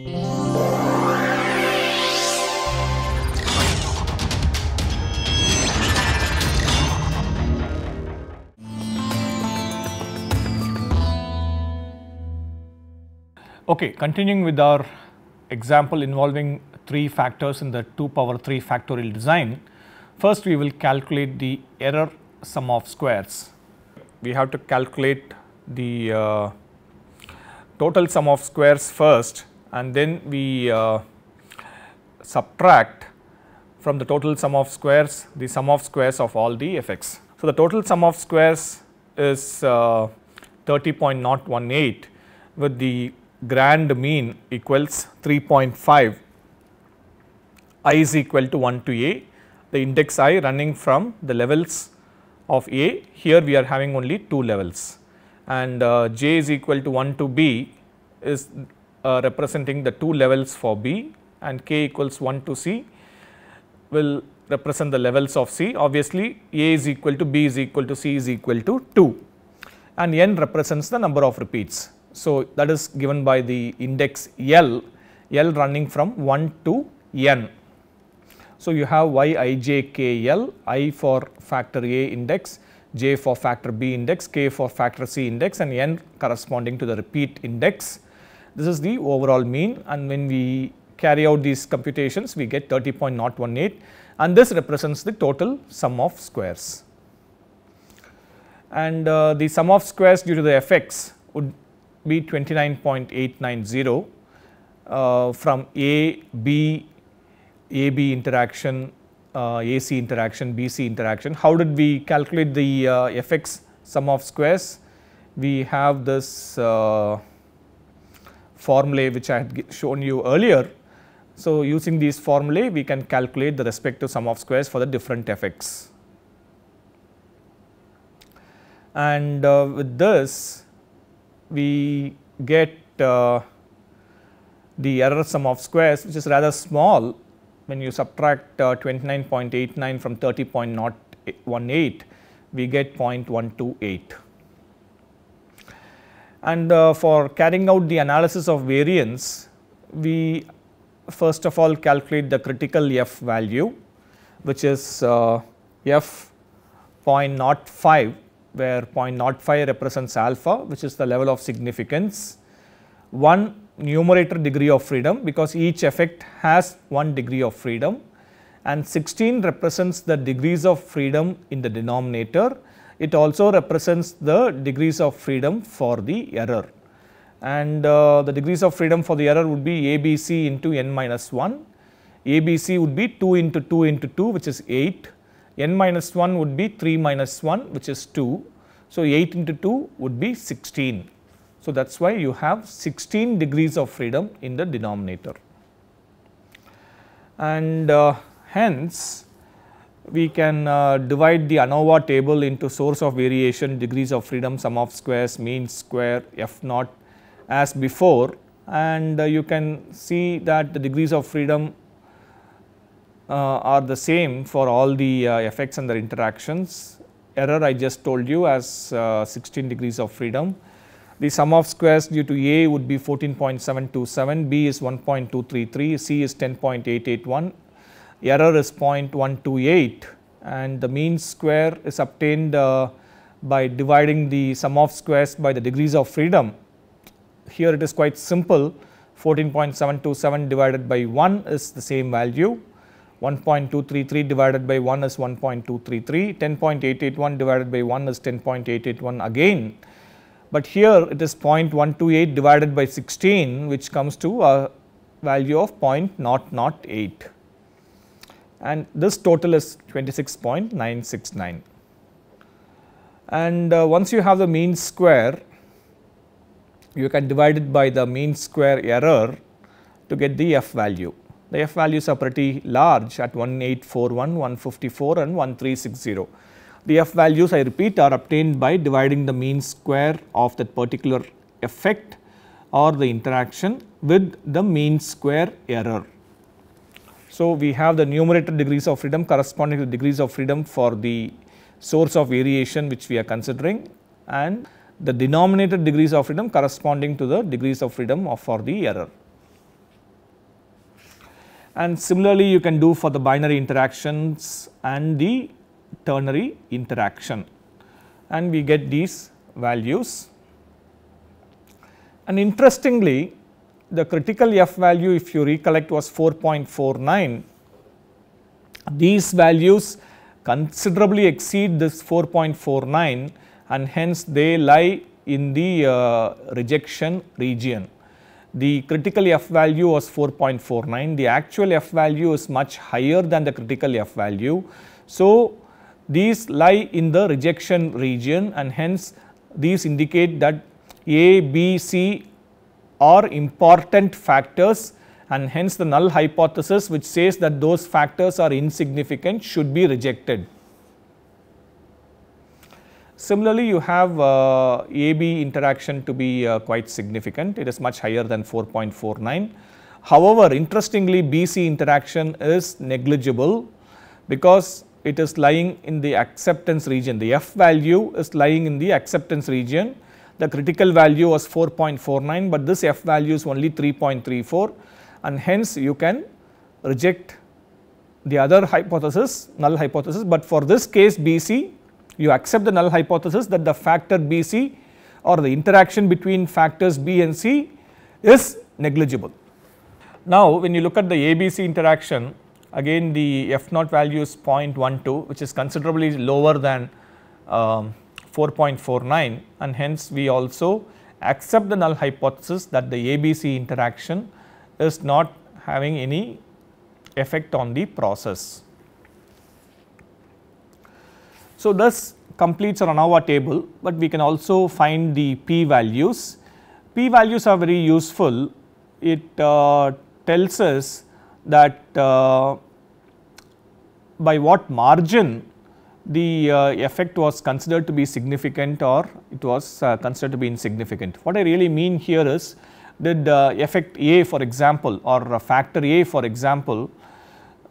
Okay, continuing with our example involving 3 factors in the 2 power 3 factorial design. First we will calculate the error sum of squares. We have to calculate the uh, total sum of squares first and then we uh, subtract from the total sum of squares the sum of squares of all the fx. So, the total sum of squares is uh, 30.018 with the grand mean equals 3.5 i is equal to 1 to a the index i running from the levels of a here we are having only 2 levels and uh, j is equal to 1 to b is uh, representing the two levels for B and k equals 1 to C will represent the levels of C. Obviously, A is equal to B is equal to C is equal to 2 and N represents the number of repeats. So, that is given by the index L, L running from 1 to N. So, you have Y i j k L, i for factor A index, j for factor B index, k for factor C index and N corresponding to the repeat index. This is the overall mean and when we carry out these computations we get 30.018 and this represents the total sum of squares. And uh, the sum of squares due to the effects would be 29.890 uh, from A, B, AB interaction, uh, AC interaction, BC interaction. How did we calculate the effects uh, sum of squares? We have this uh, formulae which I had shown you earlier. So, using these formulae we can calculate the respective sum of squares for the different effects. And uh, with this we get uh, the error sum of squares which is rather small when you subtract uh, 29.89 from 30.018 we get 0.128 and uh, for carrying out the analysis of variance, we first of all calculate the critical F value which is uh, F 0.05 where 0.05 represents alpha which is the level of significance, one numerator degree of freedom because each effect has one degree of freedom and 16 represents the degrees of freedom in the denominator it also represents the degrees of freedom for the error. And uh, the degrees of freedom for the error would be ABC into n minus 1, ABC would be 2 into 2 into 2 which is 8, n minus 1 would be 3 minus 1 which is 2. So, 8 into 2 would be 16. So, that is why you have 16 degrees of freedom in the denominator. And uh, hence we can uh, divide the ANOVA table into source of variation, degrees of freedom, sum of squares, mean square, F naught as before and uh, you can see that the degrees of freedom uh, are the same for all the effects uh, and their interactions. Error I just told you as uh, 16 degrees of freedom. The sum of squares due to A would be 14.727, B is 1.233, C is 10.881 error is 0.128 and the mean square is obtained uh, by dividing the sum of squares by the degrees of freedom. Here it is quite simple 14.727 divided by 1 is the same value 1.233 divided by 1 is 1.233 10.881 divided by 1 is 10.881 again. But here it is 0.128 divided by 16 which comes to a value of 0.008 and this total is 26.969. And uh, once you have the mean square, you can divide it by the mean square error to get the F value. The F values are pretty large at 1841, 154 and 1360. The F values I repeat are obtained by dividing the mean square of that particular effect or the interaction with the mean square error. So, we have the numerator degrees of freedom corresponding to degrees of freedom for the source of variation which we are considering and the denominator degrees of freedom corresponding to the degrees of freedom of for the error. And similarly, you can do for the binary interactions and the ternary interaction and we get these values. And interestingly, the critical F value if you recollect was 4.49. These values considerably exceed this 4.49 and hence they lie in the uh, rejection region. The critical F value was 4.49, the actual F value is much higher than the critical F value. So, these lie in the rejection region and hence these indicate that A, B, C are important factors and hence the null hypothesis which says that those factors are insignificant should be rejected. Similarly, you have uh, AB interaction to be uh, quite significant, it is much higher than 4.49. However, interestingly BC interaction is negligible because it is lying in the acceptance region, the F value is lying in the acceptance region the critical value was 4.49 but this f value is only 3.34 and hence you can reject the other hypothesis null hypothesis but for this case BC you accept the null hypothesis that the factor BC or the interaction between factors B and C is negligible. Now when you look at the ABC interaction again the F naught value is 0.12 which is considerably lower than um, 4.49 and hence we also accept the null hypothesis that the ABC interaction is not having any effect on the process. So, this completes our ANOVA table, but we can also find the p values. P values are very useful, it uh, tells us that uh, by what margin the uh, effect was considered to be significant or it was uh, considered to be insignificant. What I really mean here is did uh, effect A for example or uh, factor A for example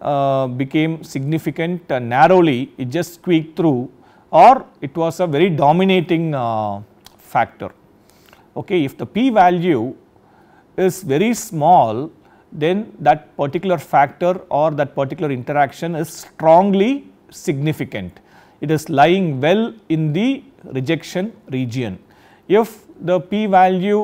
uh, became significant uh, narrowly it just squeaked through or it was a very dominating factor. Okay, if the p value is very small then that particular factor or that particular interaction is strongly significant it is lying well in the rejection region. If the p value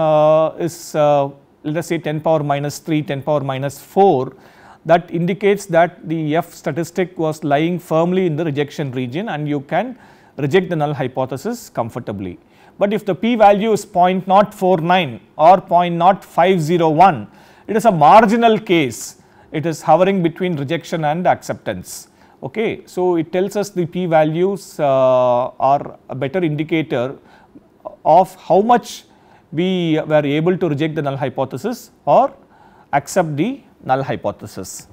uh, is uh, let us say 10 power minus 3, 10 power minus 4 that indicates that the F statistic was lying firmly in the rejection region and you can reject the null hypothesis comfortably. But if the p value is 0.049 or 0.0501, it is a marginal case, it is hovering between rejection and acceptance. Okay. So, it tells us the p values uh, are a better indicator of how much we were able to reject the null hypothesis or accept the null hypothesis.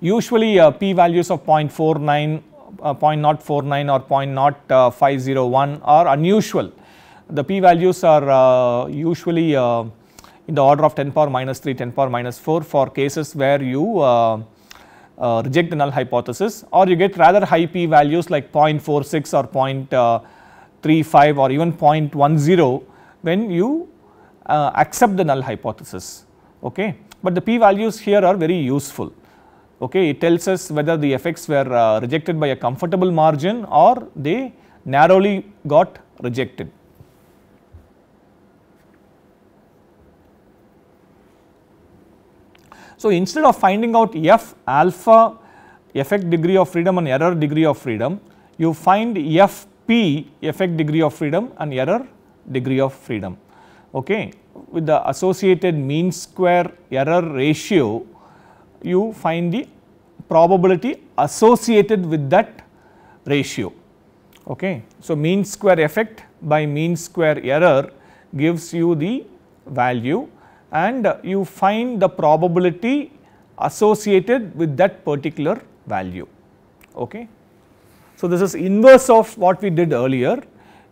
Usually uh, p values of 0.49, uh, 0.049 or 0.0501 are unusual. The p values are uh, usually uh, in the order of 10 power minus 3, 10 power minus 4 for cases where you uh, uh, reject the null hypothesis or you get rather high p values like 0.46 or uh, 0.35 or even 0.10 when you uh, accept the null hypothesis. Okay. But the p values here are very useful. Okay. It tells us whether the effects were uh, rejected by a comfortable margin or they narrowly got rejected. So, instead of finding out f alpha effect degree of freedom and error degree of freedom, you find f p effect degree of freedom and error degree of freedom okay with the associated mean square error ratio you find the probability associated with that ratio okay so mean square effect by mean square error gives you the value and you find the probability associated with that particular value. Okay. So, this is inverse of what we did earlier.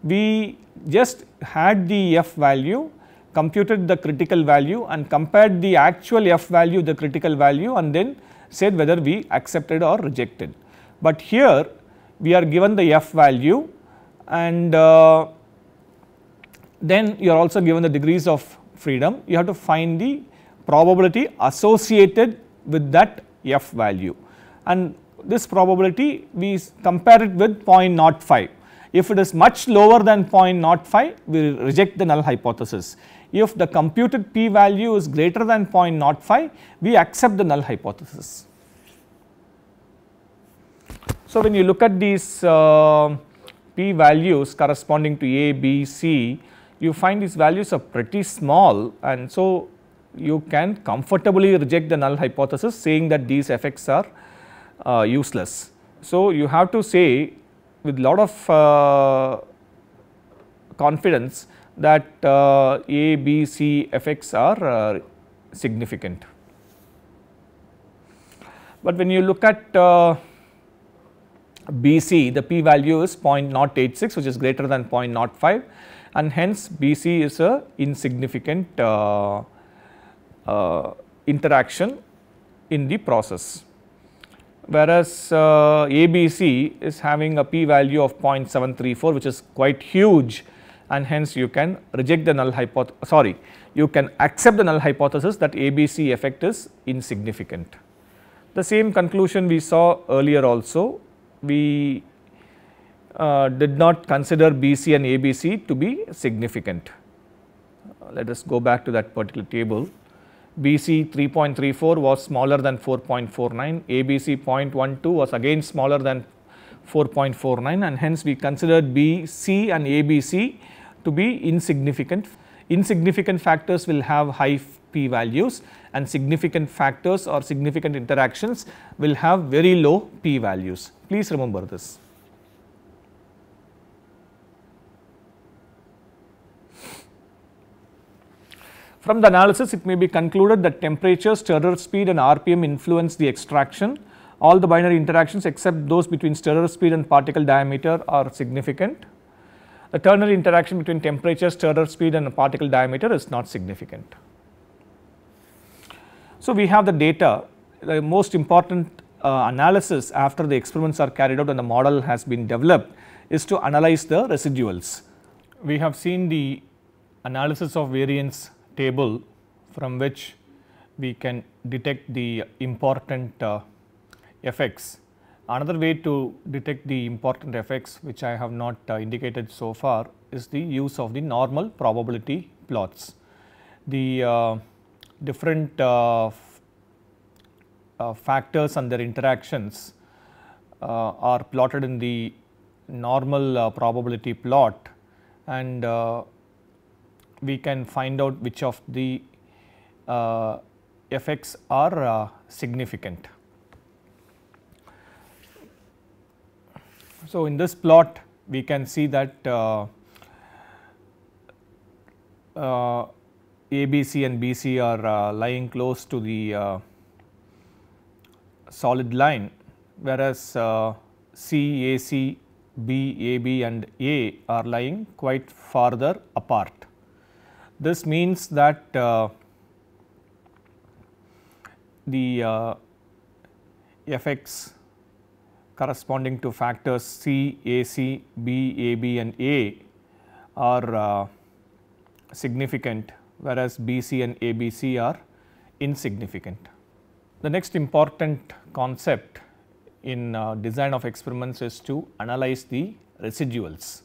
We just had the f value, computed the critical value and compared the actual f value, the critical value and then said whether we accepted or rejected. But here we are given the f value and uh, then you are also given the degrees of freedom, you have to find the probability associated with that f value and this probability we compare it with 0.05. If it is much lower than 0.05, we reject the null hypothesis. If the computed p value is greater than 0.05, we accept the null hypothesis. So, when you look at these uh, p values corresponding to A, B, C, you find these values are pretty small and so you can comfortably reject the null hypothesis saying that these effects are uh, useless. So, you have to say with lot of uh, confidence that uh, A, B, C effects are uh, significant. But when you look at uh, BC, the p value is 0.086 which is greater than 0.05 and hence BC is a insignificant uh, uh, interaction in the process. Whereas uh, ABC is having a p value of 0.734 which is quite huge and hence you can reject the null hypothesis sorry you can accept the null hypothesis that ABC effect is insignificant. The same conclusion we saw earlier also we uh, did not consider BC and ABC to be significant. Uh, let us go back to that particular table. BC 3.34 was smaller than 4.49, ABC 0.12 was again smaller than 4.49 and hence we considered BC and ABC to be insignificant. Insignificant factors will have high p values and significant factors or significant interactions will have very low p values. Please remember this. From the analysis, it may be concluded that temperature, stirrer speed and RPM influence the extraction. All the binary interactions except those between stirrer speed and particle diameter are significant. The ternary interaction between temperature, stirrer speed and particle diameter is not significant. So, we have the data, the most important uh, analysis after the experiments are carried out and the model has been developed is to analyze the residuals. We have seen the analysis of variance table from which we can detect the important uh, effects. Another way to detect the important effects which I have not uh, indicated so far is the use of the normal probability plots. The uh, different uh, uh, factors and their interactions uh, are plotted in the normal probability plot and we can find out which of the uh, effects are uh, significant. So, in this plot we can see that uh, uh ABC and BC are uh, lying close to the uh, solid line whereas C, AC, B, AB and A are lying quite farther apart. This means that uh, the uh, fx corresponding to factors C, AC, B, AB and A are uh, significant whereas BC and ABC are insignificant. The next important concept in uh, design of experiments is to analyze the residuals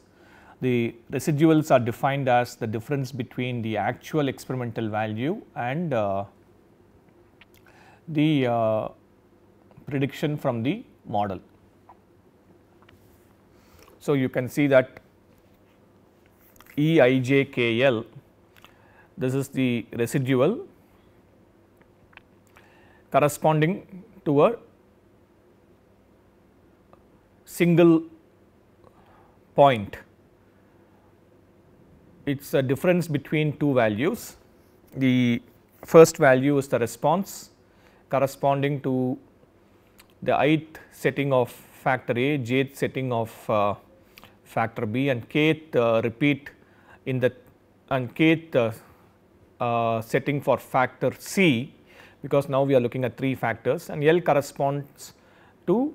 the residuals are defined as the difference between the actual experimental value and uh, the uh, prediction from the model. So, you can see that E i j k l this is the residual corresponding to a single point it is a difference between two values. The first value is the response corresponding to the ith setting of factor A, jth setting of uh, factor B and kth uh, repeat in the and kth uh, uh, setting for factor C because now we are looking at 3 factors and L corresponds to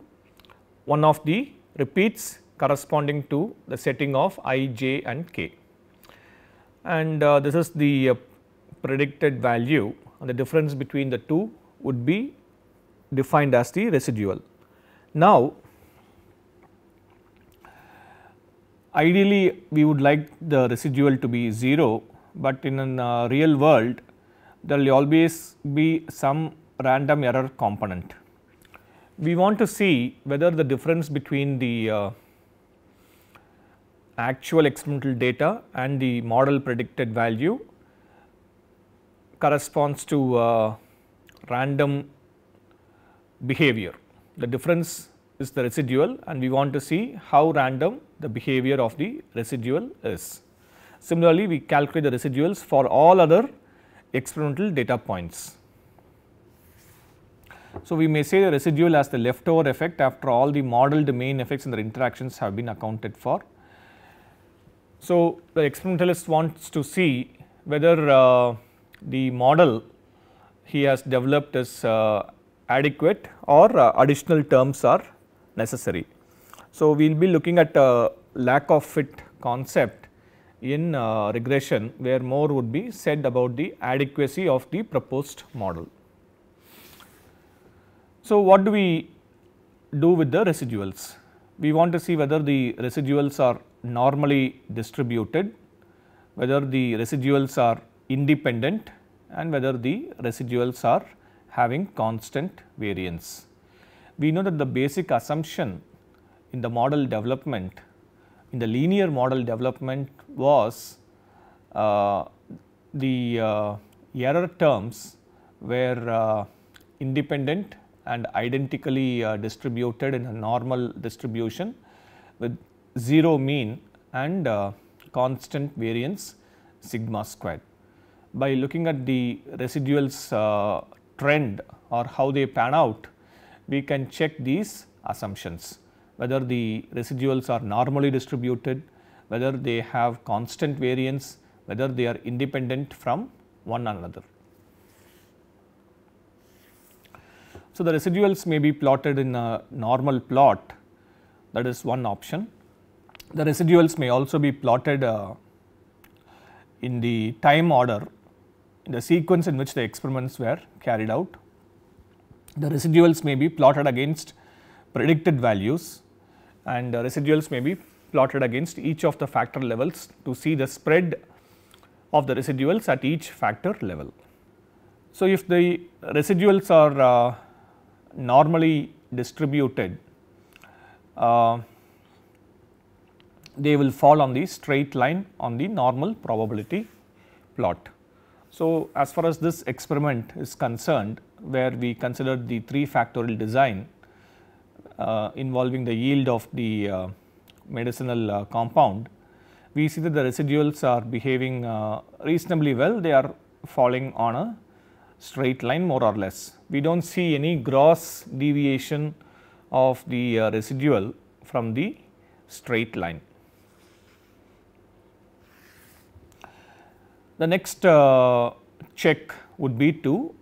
one of the repeats corresponding to the setting of i, j and k and uh, this is the uh, predicted value and the difference between the two would be defined as the residual. Now, ideally we would like the residual to be 0, but in a uh, real world there will always be some random error component. We want to see whether the difference between the uh, actual experimental data and the model predicted value corresponds to uh, random behavior. The difference is the residual and we want to see how random the behavior of the residual is. Similarly, we calculate the residuals for all other experimental data points. So, we may say the residual as the leftover effect after all the modeled main effects and their interactions have been accounted for. So, the experimentalist wants to see whether uh, the model he has developed is uh, adequate or uh, additional terms are necessary. So, we will be looking at lack of fit concept in uh, regression where more would be said about the adequacy of the proposed model. So, what do we do with the residuals? We want to see whether the residuals are normally distributed, whether the residuals are independent and whether the residuals are having constant variance. We know that the basic assumption in the model development, in the linear model development was uh, the uh, error terms were uh, independent and identically uh, distributed in a normal distribution with 0 mean and uh, constant variance sigma squared. By looking at the residuals uh, trend or how they pan out, we can check these assumptions whether the residuals are normally distributed, whether they have constant variance, whether they are independent from one another. So, the residuals may be plotted in a normal plot that is one option the residuals may also be plotted uh, in the time order in the sequence in which the experiments were carried out. The residuals may be plotted against predicted values and the residuals may be plotted against each of the factor levels to see the spread of the residuals at each factor level. So, if the residuals are uh, normally distributed uh, they will fall on the straight line on the normal probability plot. So, as far as this experiment is concerned where we considered the 3 factorial design uh, involving the yield of the uh, medicinal uh, compound, we see that the residuals are behaving uh, reasonably well they are falling on a straight line more or less. We do not see any gross deviation of the uh, residual from the straight line. The next uh, check would be to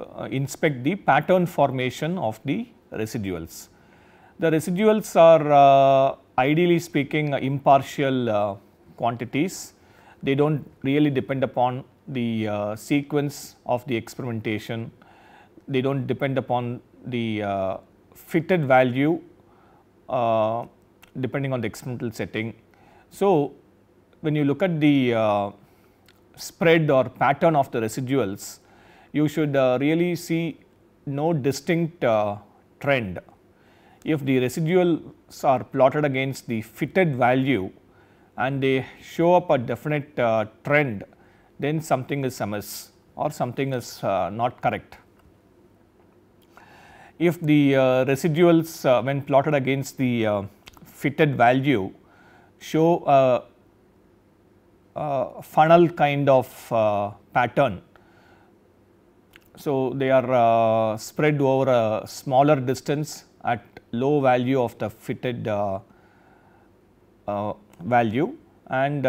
uh, inspect the pattern formation of the residuals. The residuals are uh, ideally speaking uh, impartial uh, quantities. They do not really depend upon the sequence of the experimentation. They do not depend upon the fitted value uh, depending on the experimental setting. So, when you look at the uh, spread or pattern of the residuals, you should uh, really see no distinct uh, trend. If the residuals are plotted against the fitted value and they show up a definite uh, trend, then something is amiss or something is uh, not correct. If the uh, residuals uh, when plotted against the fitted value show funnel kind of uh, pattern. So, they are uh, spread over a smaller distance at low value of the fitted uh, value and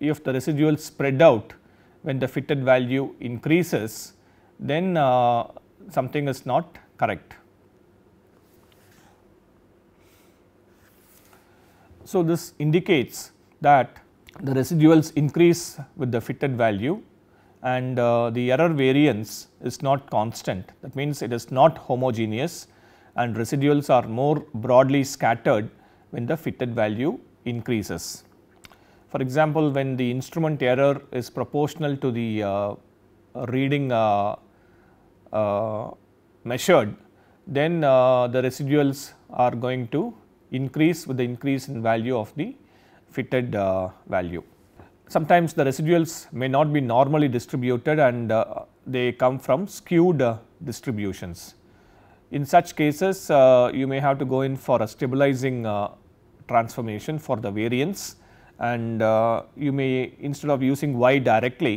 if the residual spread out when the fitted value increases then something is not correct. So, this indicates that the residuals increase with the fitted value and uh, the error variance is not constant. That means it is not homogeneous and residuals are more broadly scattered when the fitted value increases. For example, when the instrument error is proportional to the uh, reading uh, uh measured, then uh, the residuals are going to increase with the increase in value of the fitted uh, value. Sometimes the residuals may not be normally distributed and uh, they come from skewed uh, distributions. In such cases, you may have to go in for a stabilizing transformation for the variance and uh, you may instead of using y directly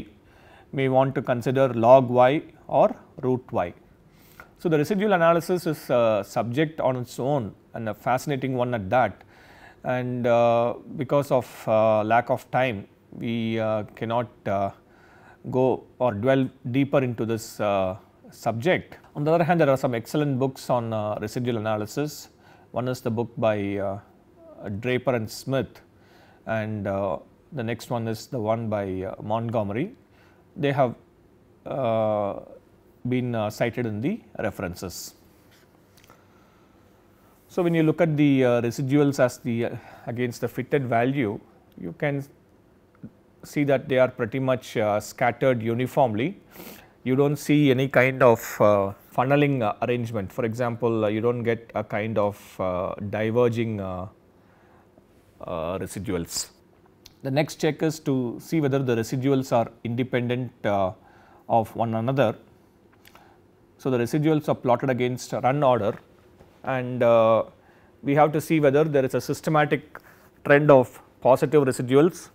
may want to consider log y or root y. So, the residual analysis is a subject on its own and a fascinating one at that and uh, because of uh, lack of time we uh, cannot go or dwell deeper into this subject. On the other hand there are some excellent books on residual analysis. One is the book by Draper and Smith and the next one is the one by Montgomery. They have uh, been uh, cited in the references. So, when you look at the uh, residuals as the uh, against the fitted value, you can see that they are pretty much uh, scattered uniformly. You do not see any kind of uh, funneling uh, arrangement. For example, uh, you do not get a kind of diverging residuals. The next check is to see whether the residuals are independent of one another. So, the residuals are plotted against run order and uh, we have to see whether there is a systematic trend of positive residuals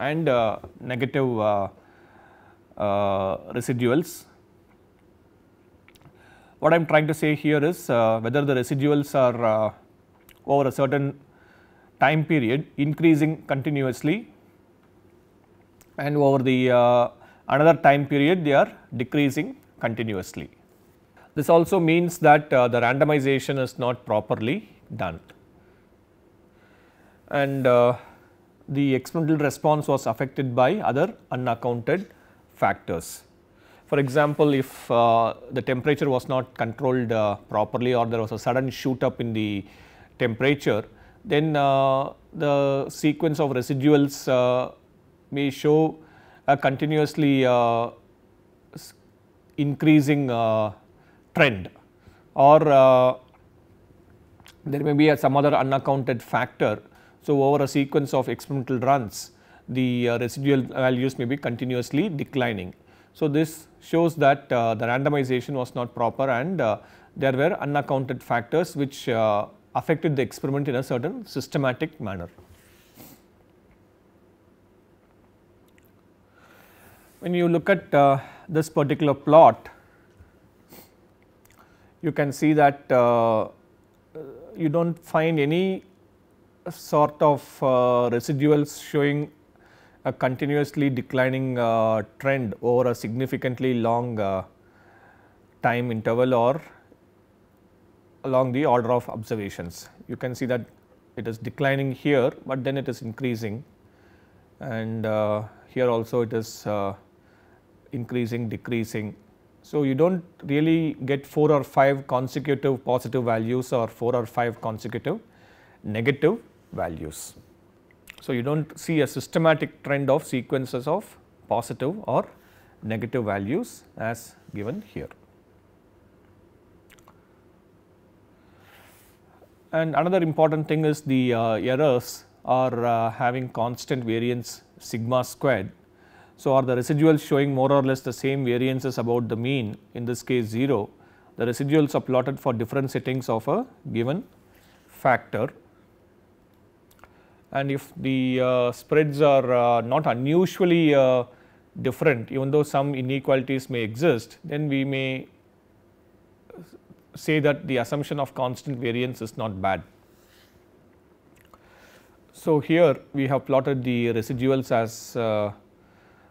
and uh, negative uh, uh residuals. What I am trying to say here is uh, whether the residuals are uh, over a certain time period increasing continuously and over the another time period they are decreasing continuously. This also means that uh, the randomization is not properly done and uh, the experimental response was affected by other unaccounted factors. For example, if uh, the temperature was not controlled uh, properly or there was a sudden shoot up in the temperature, then uh, the sequence of residuals uh, may show a continuously increasing trend or uh, there may be some other unaccounted factor. So, over a sequence of experimental runs the uh, residual values may be continuously declining. So, this shows that uh, the randomization was not proper and uh, there were unaccounted factors which uh, affected the experiment in a certain systematic manner. When you look at uh, this particular plot, you can see that uh, you do not find any sort of uh, residuals showing a continuously declining uh, trend over a significantly long uh, time interval or along the order of observations. You can see that it is declining here, but then it is increasing and uh, here also it is uh, increasing decreasing so, you do not really get 4 or 5 consecutive positive values or 4 or 5 consecutive negative values. So, you do not see a systematic trend of sequences of positive or negative values as given here. And another important thing is the uh, errors are uh, having constant variance sigma squared so, are the residuals showing more or less the same variances about the mean in this case 0, the residuals are plotted for different settings of a given factor. And if the uh, spreads are uh, not unusually uh, different even though some inequalities may exist, then we may say that the assumption of constant variance is not bad. So, here we have plotted the residuals as uh,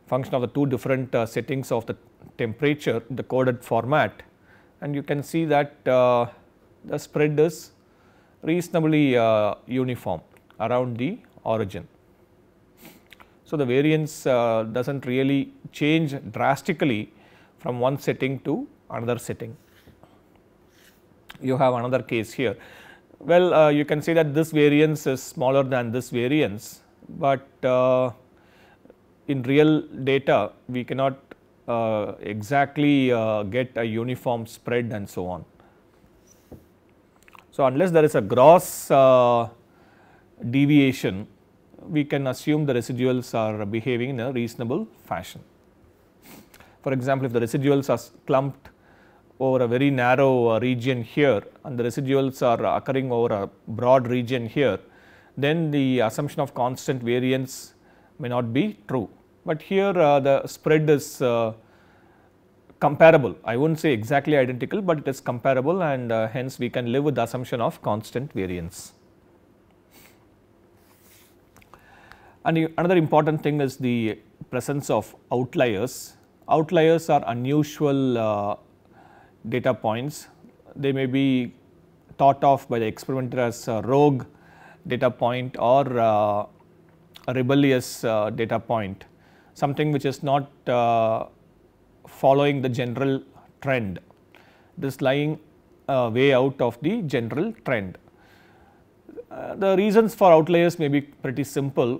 function of the two different uh, settings of the temperature the coded format and you can see that uh, the spread is reasonably uh, uniform around the origin. So, the variance uh, does not really change drastically from one setting to another setting. You have another case here. Well, uh, you can say that this variance is smaller than this variance, but uh, in real data we cannot uh, exactly uh, get a uniform spread and so on. So, unless there is a gross uh, deviation we can assume the residuals are behaving in a reasonable fashion. For example, if the residuals are clumped over a very narrow uh, region here and the residuals are occurring over a broad region here, then the assumption of constant variance may not be true but here uh, the spread is uh, comparable. I would not say exactly identical, but it is comparable and uh, hence we can live with the assumption of constant variance. And another important thing is the presence of outliers. Outliers are unusual uh, data points. They may be thought of by the experimenter as rogue data point or uh, rebellious uh, data point something which is not uh, following the general trend. This lying uh, way out of the general trend. Uh, the reasons for outliers may be pretty simple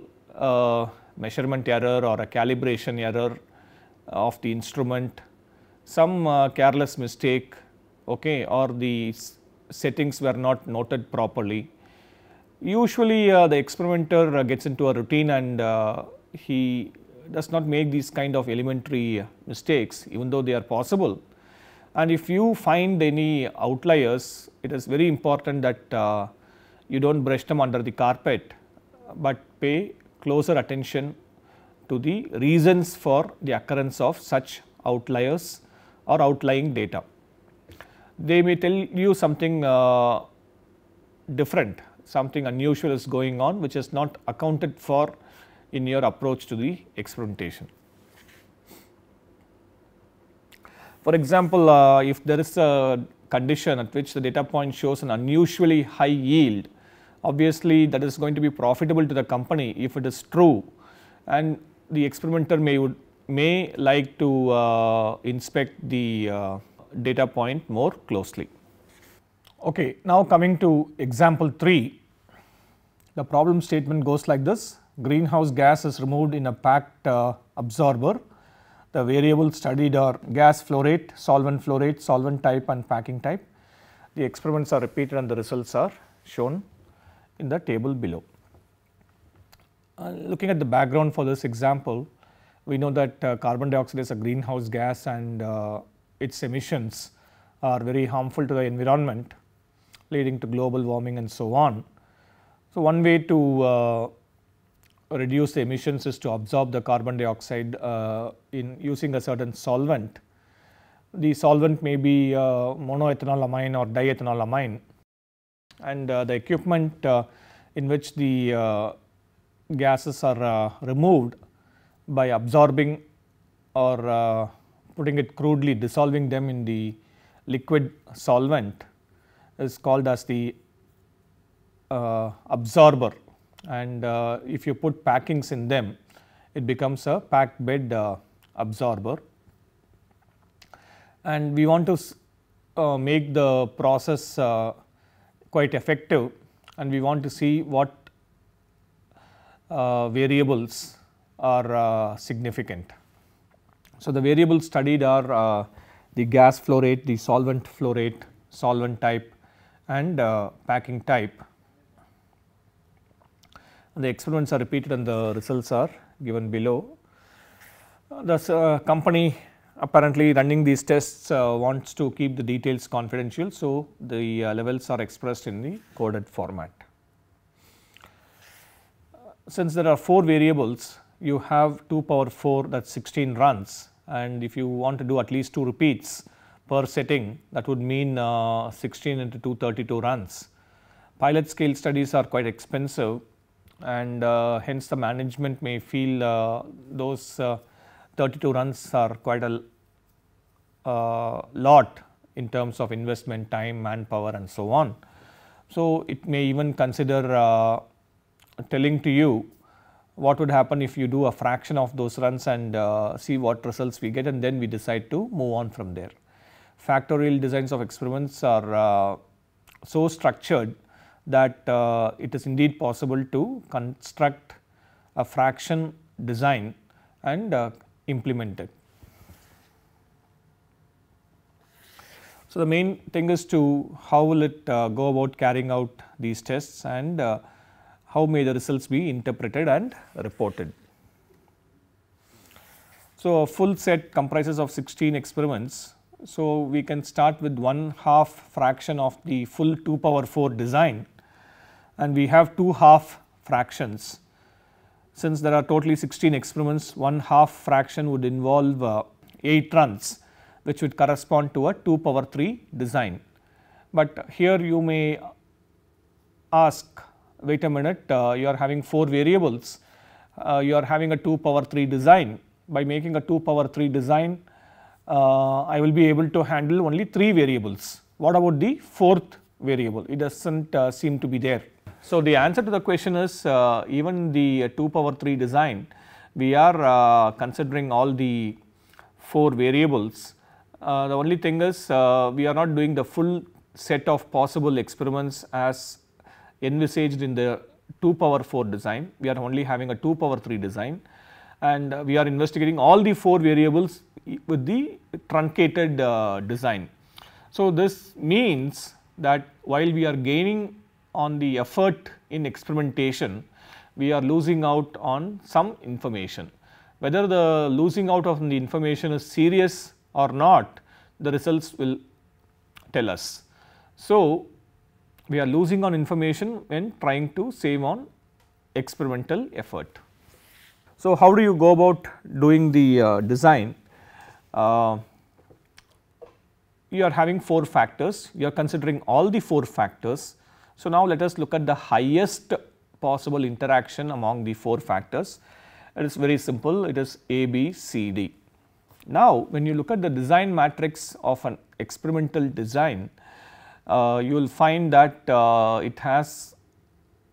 measurement error or a calibration error of the instrument, some uh, careless mistake okay, or the settings were not noted properly. Usually uh, the experimenter uh, gets into a routine and he does not make these kind of elementary mistakes even though they are possible. And if you find any outliers, it is very important that uh, you do not brush them under the carpet, but pay closer attention to the reasons for the occurrence of such outliers or outlying data. They may tell you something uh, different, something unusual is going on which is not accounted for in your approach to the experimentation. For example, uh, if there is a condition at which the data point shows an unusually high yield, obviously that is going to be profitable to the company if it is true and the experimenter may would may like to uh, inspect the uh, data point more closely. Okay, now coming to example 3, the problem statement goes like this greenhouse gas is removed in a packed uh, absorber. The variables studied are gas flow rate, solvent flow rate, solvent type and packing type. The experiments are repeated and the results are shown in the table below. Uh, looking at the background for this example, we know that uh, carbon dioxide is a greenhouse gas and uh, its emissions are very harmful to the environment leading to global warming and so on. So, one way to uh, reduce the emissions is to absorb the carbon dioxide uh, in using a certain solvent. The solvent may be uh, monoethanolamine or diethanolamine and uh, the equipment uh, in which the uh, gases are uh, removed by absorbing or putting it crudely dissolving them in the liquid solvent is called as the absorber and uh, if you put packings in them it becomes a packed bed uh, absorber and we want to uh, make the process uh, quite effective and we want to see what uh, variables are uh, significant. So, the variables studied are the gas flow rate, the solvent flow rate, solvent type and packing type the experiments are repeated and the results are given below. Uh, the uh, company apparently running these tests uh, wants to keep the details confidential. So, the levels are expressed in the coded format. Since there are 4 variables, you have 2 power 4 that is 16 runs and if you want to do at least 2 repeats per setting that would mean uh, 16 into 232 runs. Pilot scale studies are quite expensive and uh, hence the management may feel uh, those uh, 32 runs are quite a lot in terms of investment time, manpower and so on. So, it may even consider telling to you what would happen if you do a fraction of those runs and uh, see what results we get and then we decide to move on from there. Factorial designs of experiments are uh, so structured that uh, it is indeed possible to construct a fraction design and uh, implement it. So, the main thing is to how will it uh, go about carrying out these tests and how may the results be interpreted and reported. So, a full set comprises of 16 experiments. So, we can start with one half fraction of the full 2 power 4 design and we have two half fractions. Since there are totally 16 experiments, one half fraction would involve uh, 8 runs which would correspond to a 2 power 3 design. But here you may ask wait a minute uh, you are having 4 variables, uh, you are having a 2 power 3 design. By making a 2 power 3 design uh, I will be able to handle only 3 variables. What about the fourth variable? It does not uh, seem to be there. So the answer to the question is uh, even the uh, 2 power 3 design we are uh, considering all the 4 variables. Uh, the only thing is uh, we are not doing the full set of possible experiments as envisaged in the 2 power 4 design. We are only having a 2 power 3 design and we are investigating all the 4 variables with the truncated uh, design. So this means that while we are gaining on the effort in experimentation, we are losing out on some information. Whether the losing out of the information is serious or not, the results will tell us. So, we are losing on information when trying to save on experimental effort. So, how do you go about doing the uh, design? Uh, you are having 4 factors, you are considering all the 4 factors so now let us look at the highest possible interaction among the four factors. It is very simple, it is A, B, C, D. Now when you look at the design matrix of an experimental design, uh, you will find that uh, it has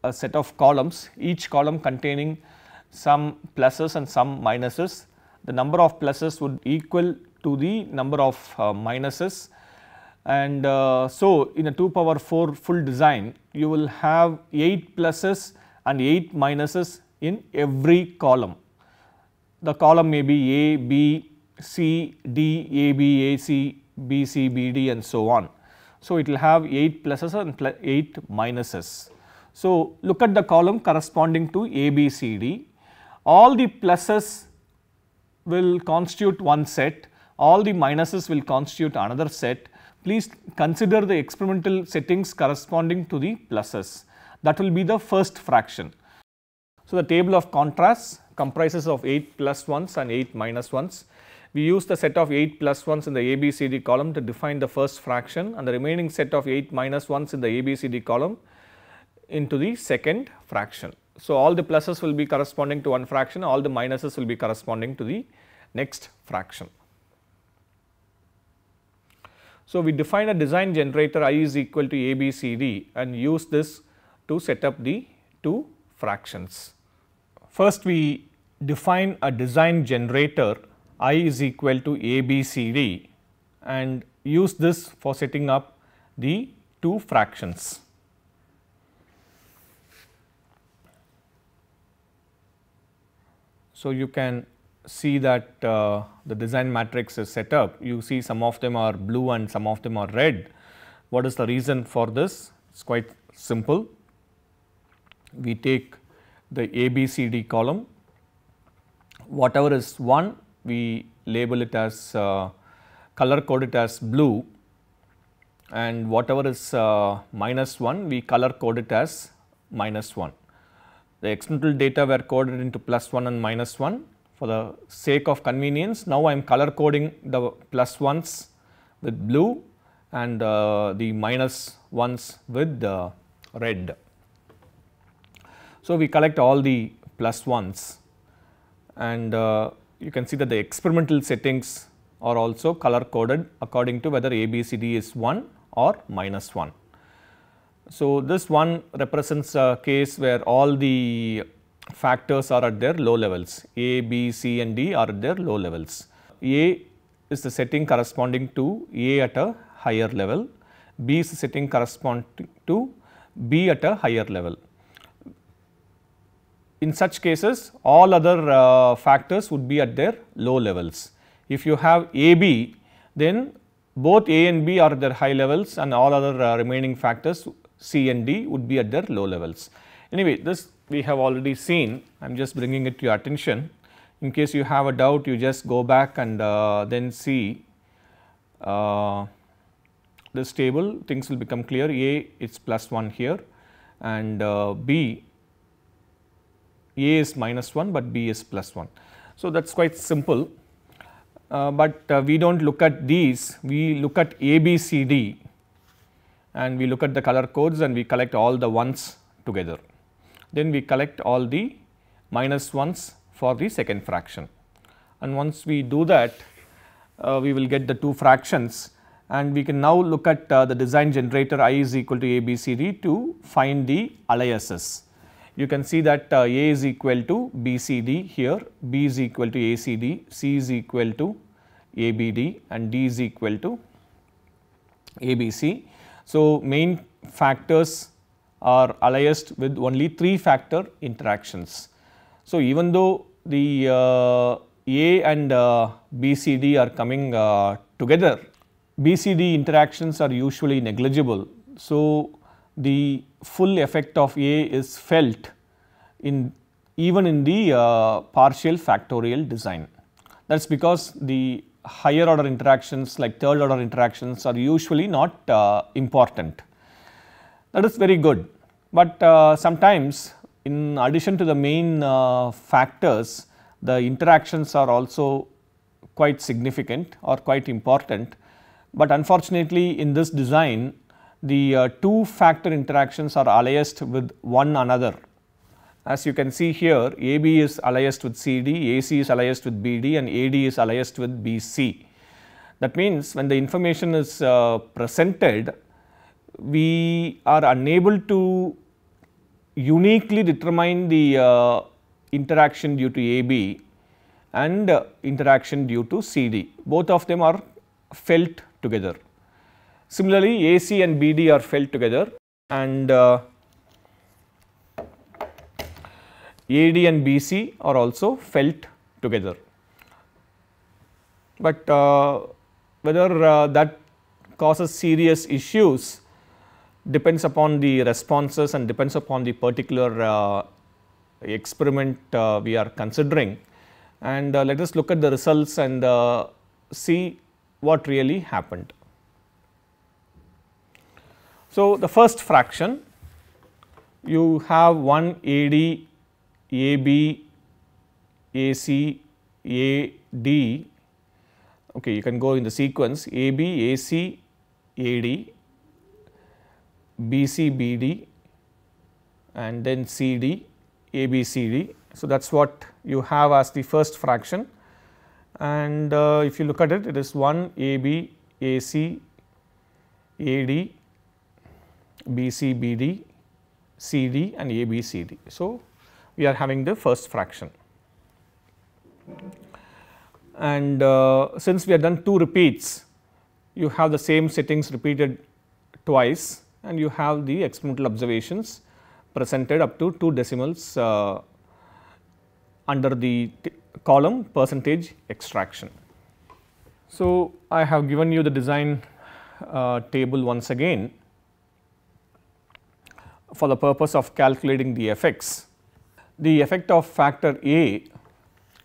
a set of columns, each column containing some pluses and some minuses. The number of pluses would equal to the number of uh, minuses and uh, so in a 2 power 4 full design you will have 8 pluses and 8 minuses in every column. The column may be A, B, C, D, A, B, A, C, B, C, B, D and so on. So, it will have 8 pluses and 8 minuses. So, look at the column corresponding to A, B, C, D. All the pluses will constitute one set, all the minuses will constitute another set please consider the experimental settings corresponding to the pluses. That will be the first fraction. So, the table of contrasts comprises of 8 plus 1s and 8 minus 1s. We use the set of 8 plus 1s in the ABCD column to define the first fraction and the remaining set of 8 minus 1s in the ABCD column into the second fraction. So, all the pluses will be corresponding to one fraction, all the minuses will be corresponding to the next fraction. So, we define a design generator i is equal to ABCD and use this to set up the two fractions. First we define a design generator i is equal to ABCD and use this for setting up the two fractions. So, you can see that uh, the design matrix is set up, you see some of them are blue and some of them are red. What is the reason for this? It is quite simple. We take the ABCD column, whatever is 1 we label it as uh, color code it as blue and whatever is uh, minus 1 we color code it as minus 1. The experimental data were coded into plus 1 and minus 1 for the sake of convenience now I am color coding the plus ones with blue and uh, the minus ones with uh, red. So, we collect all the plus ones and uh, you can see that the experimental settings are also color coded according to whether A, B, C, D is 1 or minus 1. So, this one represents a case where all the factors are at their low levels. A, B, C and D are at their low levels. A is the setting corresponding to A at a higher level, B is the setting corresponding to B at a higher level. In such cases, all other uh, factors would be at their low levels. If you have AB, then both A and B are at their high levels and all other uh, remaining factors C and D would be at their low levels. Anyway, this we have already seen, I am just bringing it to your attention. In case you have a doubt, you just go back and uh, then see uh, this table, things will become clear. A is plus plus 1 here and uh, B, A is minus 1, but B is plus 1. So, that is quite simple, uh, but uh, we do not look at these, we look at A, B, C, D and we look at the color codes and we collect all the ones together then we collect all the minus 1s for the second fraction. And once we do that, uh, we will get the two fractions and we can now look at uh, the design generator i is equal to ABCD to find the aliases. You can see that uh, A is equal to BCD here, B is equal to ACD, C is equal to ABD and D is equal to ABC. So, main factors are aliased with only 3 factor interactions. So, even though the uh, A and uh, BCD are coming uh, together, BCD interactions are usually negligible. So, the full effect of A is felt in even in the uh, partial factorial design. That is because the higher order interactions like third order interactions are usually not uh, important that is very good. But uh, sometimes in addition to the main uh, factors the interactions are also quite significant or quite important. But unfortunately in this design the uh, two factor interactions are aliased with one another. As you can see here AB is aliased with CD, AC is aliased with BD and AD is aliased with BC. That means when the information is uh, presented we are unable to uniquely determine the uh, interaction due to AB and uh, interaction due to CD. Both of them are felt together. Similarly, AC and BD are felt together and uh, AD and BC are also felt together. But uh, whether uh, that causes serious issues depends upon the responses and depends upon the particular uh, experiment uh, we are considering and uh, let us look at the results and uh, see what really happened. So, the first fraction you have 1 AD, AB, AC, AD, okay, you can go in the sequence AB, AC, AD BCBD and then CD ABCD. So, that is what you have as the first fraction and uh, if you look at it, it is 1 AB AC AD BC BD CD and ABCD. So, we are having the first fraction and uh, since we have done two repeats, you have the same settings repeated twice and you have the experimental observations presented up to 2 decimals uh, under the column percentage extraction. So, I have given you the design uh, table once again for the purpose of calculating the effects. The effect of factor A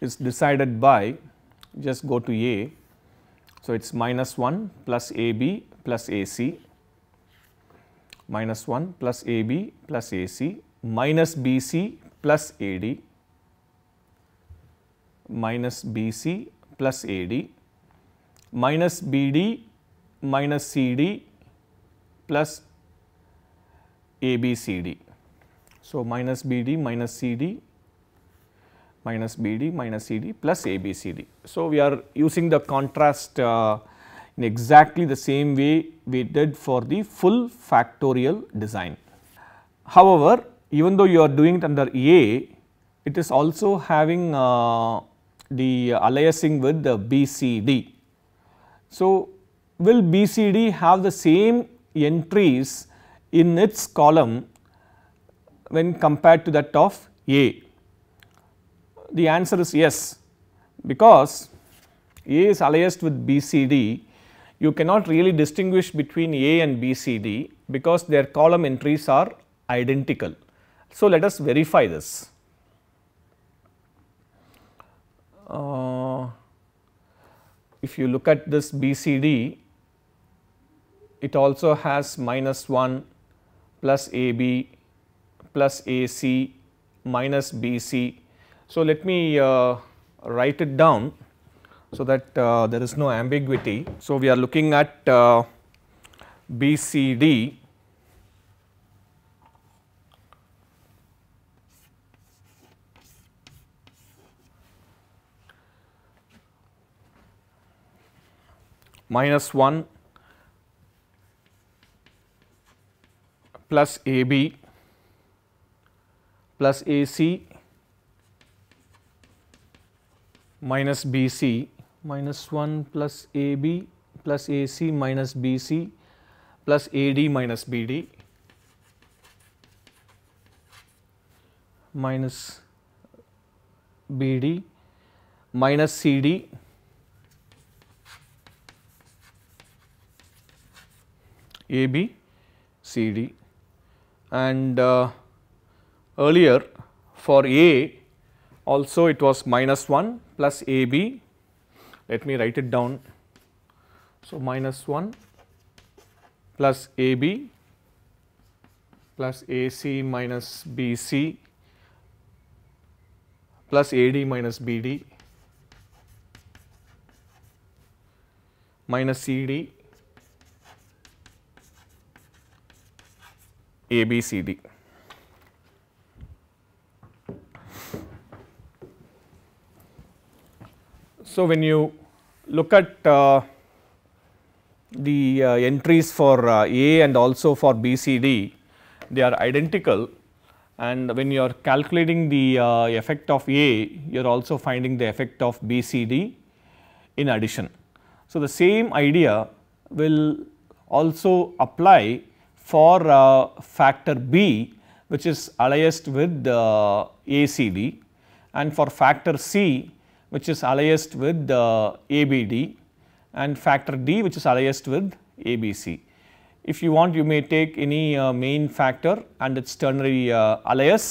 is decided by just go to A. So, it is minus 1 plus AB plus AC minus 1 plus AB plus AC minus BC plus AD minus BC plus AD minus BD minus CD plus ABCD. So, minus BD minus CD minus BD minus CD plus ABCD. So, we are using the contrast uh, in exactly the same way we did for the full factorial design. However, even though you are doing it under A, it is also having uh, the aliasing with the BCD. So, will BCD have the same entries in its column when compared to that of A? The answer is yes because A is aliased with BCD you cannot really distinguish between A and B C D because their column entries are identical. So, let us verify this. Uh, if you look at this B C D, it also has minus 1 plus A B plus A C minus B C. So, let me uh, write it down so that uh, there is no ambiguity. So, we are looking at uh, BCD minus 1 plus AB plus AC minus BC minus 1 plus AB plus AC minus BC plus AD minus BD minus BD minus CD AB CD and uh, earlier for A also it was minus 1 plus AB let me write it down. So, minus 1 plus A B plus A C minus B C plus A D minus B D minus C D A B C D. So, when you look at uh, the uh, entries for uh, A and also for B, C, D, they are identical and when you are calculating the uh, effect of A, you are also finding the effect of B, C, D in addition. So, the same idea will also apply for uh, factor B which is aliased with uh, A, C, D and for factor C which is aliased with uh, ABD and factor D which is aliased with ABC. If you want you may take any uh, main factor and its ternary uh, alias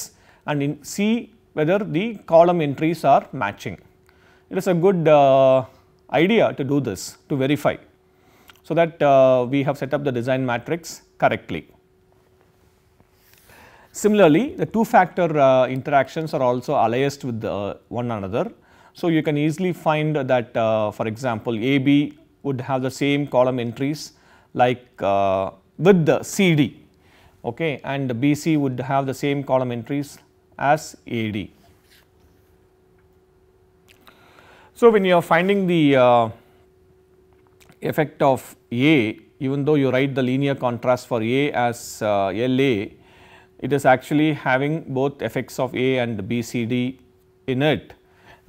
and in see whether the column entries are matching. It is a good idea to do this to verify. So, that uh, we have set up the design matrix correctly. Similarly, the two factor uh, interactions are also aliased with uh, one another so, you can easily find that uh, for example, AB would have the same column entries like uh, with the CD okay and BC would have the same column entries as AD. So, when you are finding the uh, effect of A even though you write the linear contrast for A as uh, LA it is actually having both effects of A and BCD in it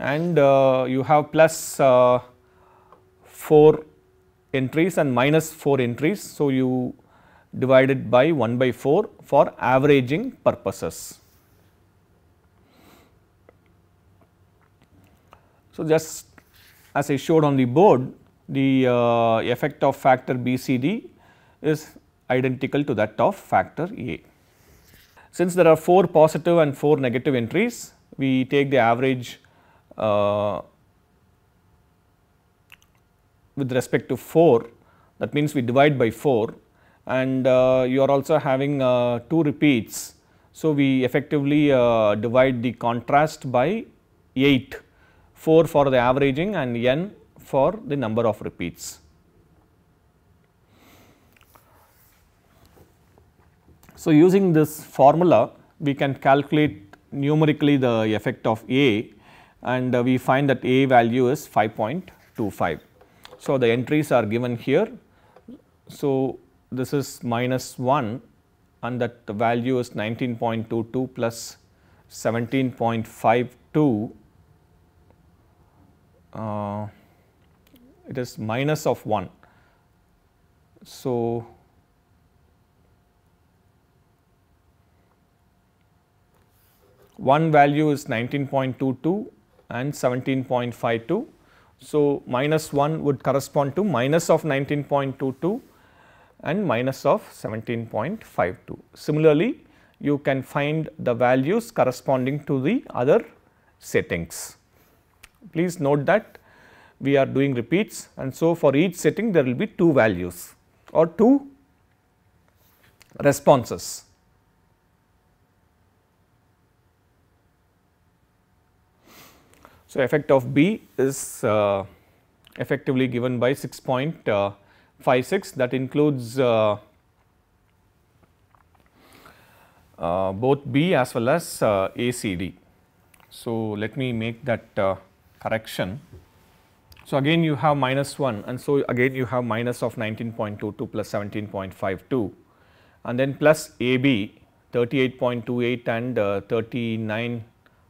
and uh, you have plus, uh, 4 entries and minus 4 entries. So, you divide it by 1 by 4 for averaging purposes. So, just as I showed on the board the uh, effect of factor BCD is identical to that of factor A. Since there are 4 positive and 4 negative entries, we take the average uh, with respect to 4 that means we divide by 4 and uh, you are also having uh, 2 repeats. So, we effectively divide the contrast by 8, 4 for the averaging and n for the number of repeats. So, using this formula we can calculate numerically the effect of A and uh, we find that A value is 5.25. So, the entries are given here. So, this is minus 1 and that value is 19.22 plus 17.52 uh, it is minus of 1. So, one value is 19.22 and 17.52. So, minus 1 would correspond to minus of 19.22 and minus of 17.52. Similarly, you can find the values corresponding to the other settings. Please note that we are doing repeats and so for each setting there will be two values or two responses. So, effect of B is uh, effectively given by 6.56 that includes uh, uh, both B as well as uh, ACD. So, let me make that uh, correction. So, again you have minus 1 and so again you have minus of 19.22 plus 17.52 and then plus AB 38.28 and uh, 39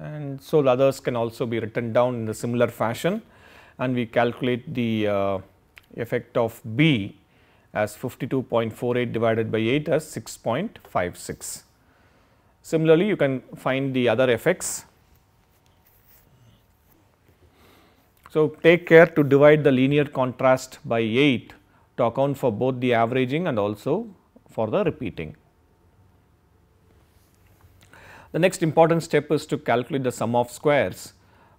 and so the others can also be written down in a similar fashion and we calculate the uh, effect of B as 52.48 divided by 8 as 6.56. Similarly, you can find the other effects. So, take care to divide the linear contrast by 8 to account for both the averaging and also for the repeating. The next important step is to calculate the sum of squares.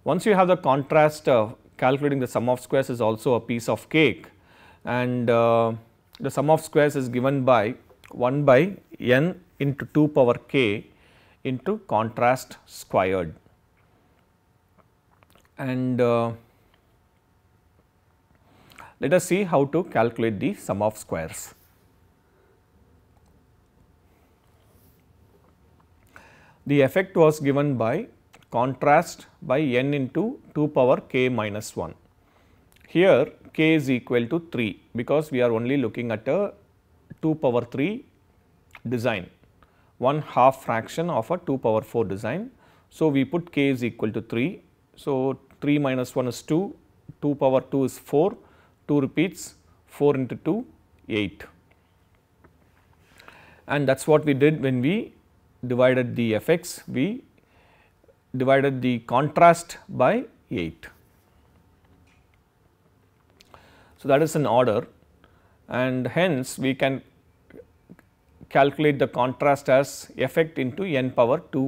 Once you have the contrast, uh, calculating the sum of squares is also a piece of cake and uh, the sum of squares is given by 1 by n into 2 power k into contrast squared. And uh, let us see how to calculate the sum of squares. the effect was given by contrast by n into 2 power k minus 1. Here k is equal to 3 because we are only looking at a 2 power 3 design, 1 half fraction of a 2 power 4 design. So, we put k is equal to 3. So, 3 minus 1 is 2, 2 power 2 is 4, 2 repeats 4 into 2 8 and that is what we did when we divided the f x, we divided the contrast by 8. So, that is an order and hence we can calculate the contrast as effect into n power 2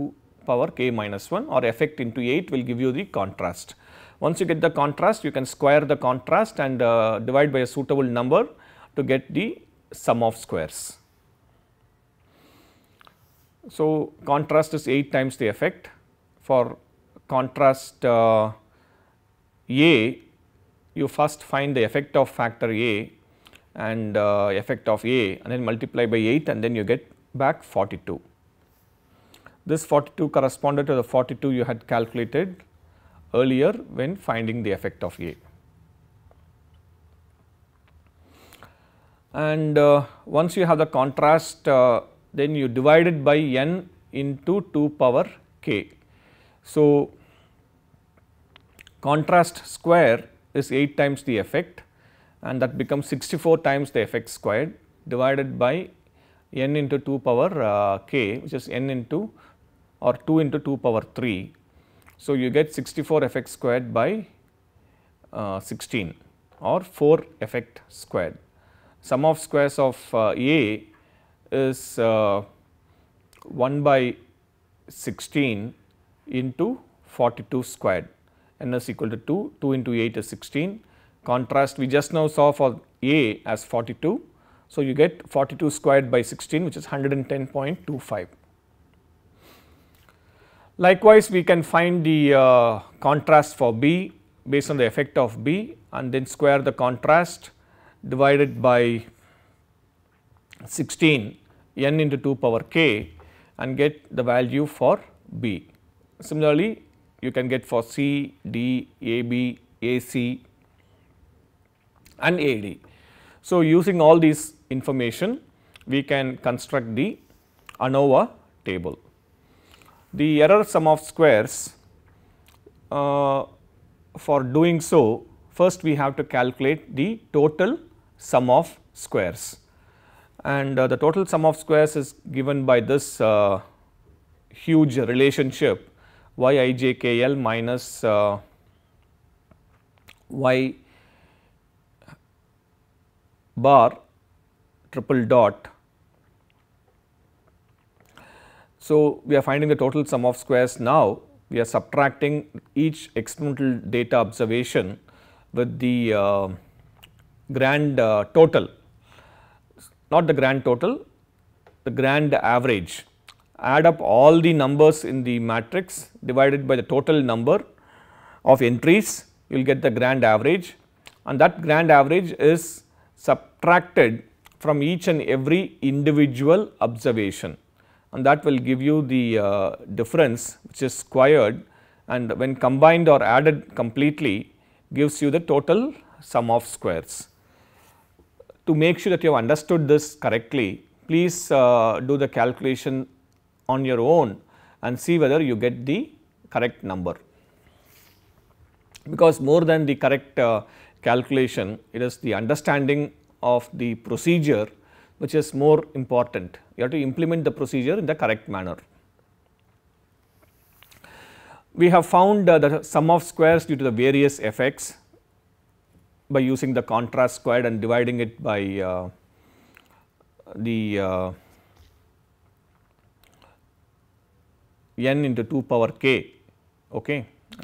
power k minus 1 or effect into 8 will give you the contrast. Once you get the contrast you can square the contrast and uh, divide by a suitable number to get the sum of squares. So, contrast is 8 times the effect for contrast uh, A you first find the effect of factor A and uh, effect of A and then multiply by 8 and then you get back 42. This 42 corresponded to the 42 you had calculated earlier when finding the effect of A. And uh, once you have the contrast uh, then you divide it by n into 2 power k. So, contrast square is 8 times the effect and that becomes 64 times the effect squared divided by n into 2 power uh, k which is n into or 2 into 2 power 3. So, you get 64 effect squared by uh, 16 or 4 effect squared. Sum of squares of uh, A is uh, 1 by 16 into 42 squared n is equal to 2, 2 into 8 is 16 contrast we just now saw for A as 42. So, you get 42 squared by 16 which is 110.25. Likewise, we can find the uh, contrast for B based on the effect of B and then square the contrast divided by 16 n into 2 power k and get the value for b. Similarly, you can get for c, d, a, b, a, c, and AD. So, using all this information we can construct the ANOVA table. The error sum of squares uh, for doing so first we have to calculate the total sum of squares and uh, the total sum of squares is given by this uh, huge relationship y i j k l minus uh, y bar triple dot. So, we are finding the total sum of squares now we are subtracting each experimental data observation with the uh, grand uh, total not the grand total, the grand average. Add up all the numbers in the matrix divided by the total number of entries, you will get the grand average and that grand average is subtracted from each and every individual observation and that will give you the uh, difference which is squared and when combined or added completely gives you the total sum of squares to make sure that you have understood this correctly, please uh, do the calculation on your own and see whether you get the correct number. Because more than the correct uh, calculation, it is the understanding of the procedure which is more important. You have to implement the procedure in the correct manner. We have found uh, the sum of squares due to the various effects by using the contrast squared and dividing it by uh, the uh, n into 2 power k okay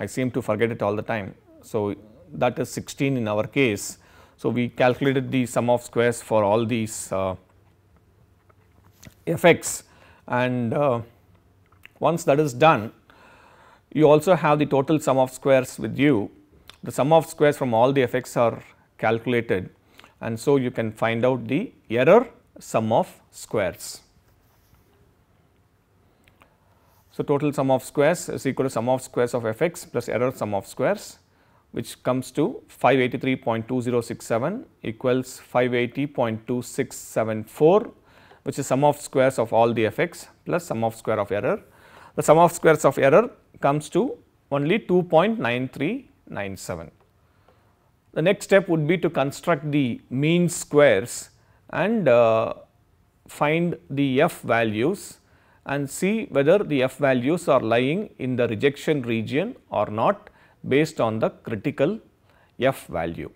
i seem to forget it all the time so that is 16 in our case so we calculated the sum of squares for all these uh, fx and uh, once that is done you also have the total sum of squares with you the sum of squares from all the effects are calculated and so you can find out the error sum of squares. So, total sum of squares is equal to sum of squares of f x plus error sum of squares which comes to 583.2067 equals 580.2674 which is sum of squares of all the f x plus sum of square of error. The sum of squares of error comes to only 2.93 the next step would be to construct the mean squares and uh, find the f values and see whether the f values are lying in the rejection region or not based on the critical f value.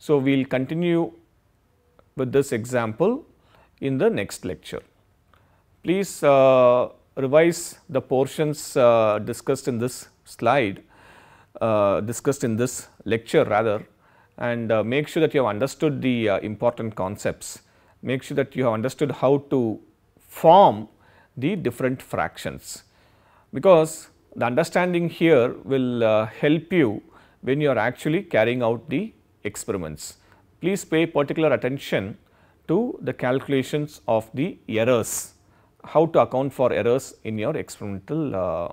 So, we will continue with this example in the next lecture. Please uh, revise the portions uh, discussed in this slide uh, discussed in this lecture rather and uh, make sure that you have understood the uh, important concepts. Make sure that you have understood how to form the different fractions because the understanding here will uh, help you when you are actually carrying out the experiments. Please pay particular attention to the calculations of the errors, how to account for errors in your experimental uh,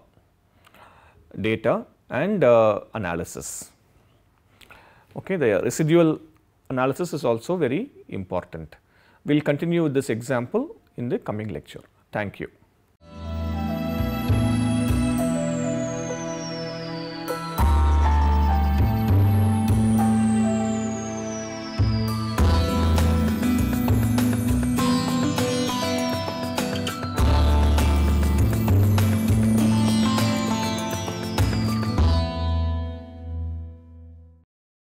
data and uh, analysis. Okay, the residual analysis is also very important. We will continue with this example in the coming lecture. Thank you.